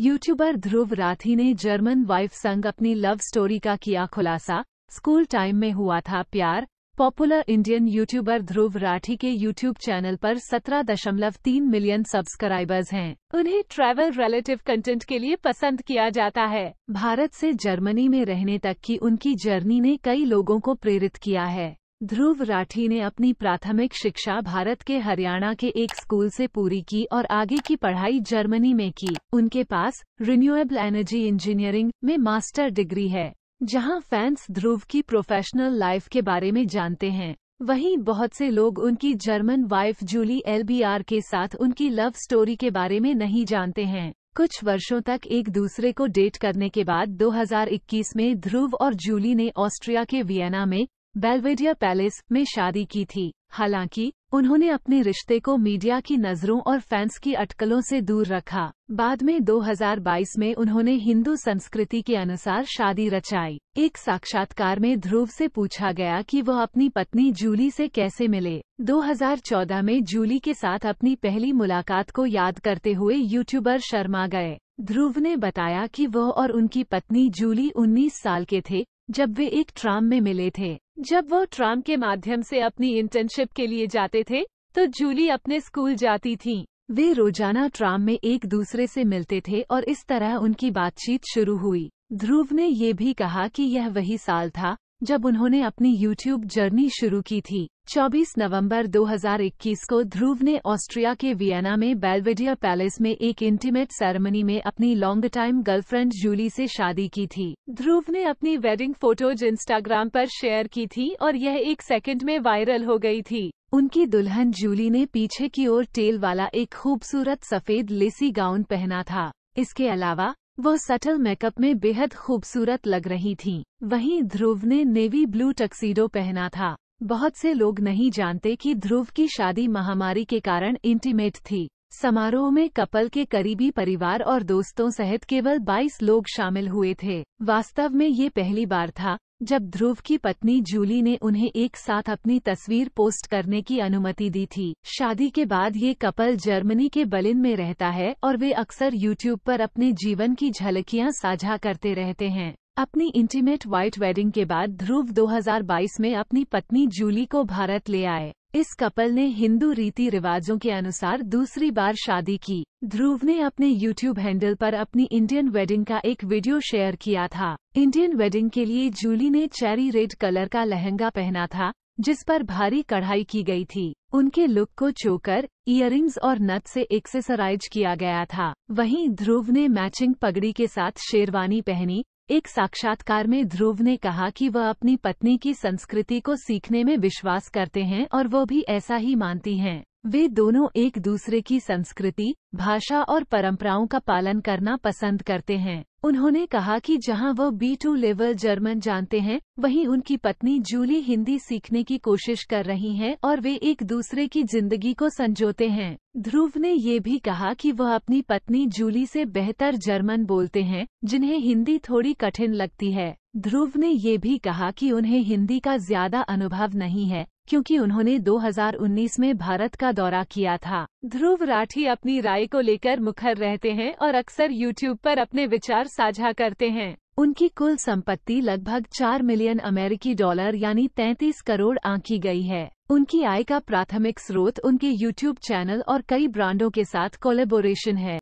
YouTuber Dhruv Rathi ने German wife संग अपनी लव स्टोरी का किया खुलासा स्कूल टाइम में हुआ था प्यार popular Indian YouTuber Dhruv Rathee के यूट्यूब चैनल पर 17.3 मिलियन सब्सक्राइबर्स हैं। उन्हें ट्रैवल रिलेटिव कंटेंट के लिए पसंद किया जाता है भारत से जर्मनी में रहने तक की उनकी जर्नी ने कई लोगों को प्रेरित किया है ध्रुव राठी ने अपनी प्राथमिक शिक्षा भारत के हरियाणा के एक स्कूल से पूरी की और आगे की पढ़ाई जर्मनी में की उनके पास रिन्यूएबल एनर्जी इंजीनियरिंग में मास्टर डिग्री है जहां फैंस ध्रुव की प्रोफेशनल लाइफ के बारे में जानते हैं वहीं बहुत से लोग उनकी जर्मन वाइफ जूली एल के साथ उनकी लव स्टोरी के बारे में नहीं जानते हैं कुछ वर्षों तक एक दूसरे को डेट करने के बाद 2021 में ध्रुव और जूली ने ऑस्ट्रिया के वियना में बेलवेडिया पैलेस में शादी की थी हालांकि उन्होंने अपने रिश्ते को मीडिया की नज़रों और फैंस की अटकलों से दूर रखा बाद में 2022 में उन्होंने हिंदू संस्कृति के अनुसार शादी रचाई एक साक्षात्कार में ध्रुव से पूछा गया कि वह अपनी पत्नी जूली से कैसे मिले 2014 में जूली के साथ अपनी पहली मुलाकात को याद करते हुए यूट्यूबर शर्मा गए ध्रुव ने बताया कि वह और उनकी पत्नी जूली 19 साल के थे जब वे एक ट्राम में मिले थे जब वो ट्राम के माध्यम से अपनी इंटर्नशिप के लिए जाते थे तो जूली अपने स्कूल जाती थी वे रोजाना ट्राम में एक दूसरे से मिलते थे और इस तरह उनकी बातचीत शुरू हुई ध्रुव ने ये भी कहा कि यह वही साल था जब उन्होंने अपनी यूट्यूब जर्नी शुरू की थी 24 नवंबर 2021 को ध्रुव ने ऑस्ट्रिया के वियना में बेलविडिया पैलेस में एक इंटीमेट सेरेमनी में अपनी लॉन्ग टाइम गर्लफ्रेंड जूली से शादी की थी ध्रुव ने अपनी वेडिंग फोटोज इंस्टाग्राम पर शेयर की थी और यह एक सेकंड में वायरल हो गई थी उनकी दुल्हन जूली ने पीछे की ओर टेल वाला एक खूबसूरत सफेद लेसी गाउन पहना था इसके अलावा वो सटल मेकअप में बेहद खूबसूरत लग रही थीं। वहीं ध्रुव ने नेवी ब्लू टक्सीडो पहना था बहुत से लोग नहीं जानते कि ध्रुव की शादी महामारी के कारण इंटीमेट थी समारोह में कपल के करीबी परिवार और दोस्तों सहित केवल 22 लोग शामिल हुए थे वास्तव में ये पहली बार था जब ध्रुव की पत्नी जूली ने उन्हें एक साथ अपनी तस्वीर पोस्ट करने की अनुमति दी थी शादी के बाद ये कपल जर्मनी के बलिन में रहता है और वे अक्सर यूट्यूब पर अपने जीवन की झलकियां साझा करते रहते हैं अपनी इंटीमेट व्हाइट वेडिंग के बाद ध्रुव 2022 में अपनी पत्नी जूली को भारत ले आए इस कपल ने हिंदू रीति रिवाजों के अनुसार दूसरी बार शादी की ध्रुव ने अपने YouTube हैंडल पर अपनी इंडियन वेडिंग का एक वीडियो शेयर किया था इंडियन वेडिंग के लिए जूली ने चेरी रेड कलर का लहंगा पहना था जिस पर भारी कढ़ाई की गई थी उनके लुक को चोकर इयरिंग्स और नट से एक्सेसराइज किया गया था वहीं ध्रुव ने मैचिंग पगड़ी के साथ शेरवानी पहनी एक साक्षात्कार में ध्रुव ने कहा कि वह अपनी पत्नी की संस्कृति को सीखने में विश्वास करते हैं और वो भी ऐसा ही मानती हैं। वे दोनों एक दूसरे की संस्कृति भाषा और परंपराओं का पालन करना पसंद करते हैं उन्होंने कहा कि जहां वह बी टू लेवल जर्मन जानते हैं वहीं उनकी पत्नी जूली हिंदी सीखने की कोशिश कर रही हैं और वे एक दूसरे की जिंदगी को संजोते हैं ध्रुव ने ये भी कहा कि वह अपनी पत्नी जूली से बेहतर जर्मन बोलते हैं जिन्हें हिंदी थोड़ी कठिन लगती है ध्रुव ने ये भी कहा कि उन्हें हिंदी का ज्यादा अनुभव नहीं है क्योंकि उन्होंने 2019 में भारत का दौरा किया था ध्रुव राठी अपनी राय को लेकर मुखर रहते हैं और अक्सर यूट्यूब पर अपने विचार साझा करते हैं उनकी कुल संपत्ति लगभग चार मिलियन अमेरिकी डॉलर यानी तैतीस करोड़ आंकी गई है उनकी आय का प्राथमिक स्रोत उनके यूट्यूब चैनल और कई ब्रांडों के साथ कोलेबोरेशन है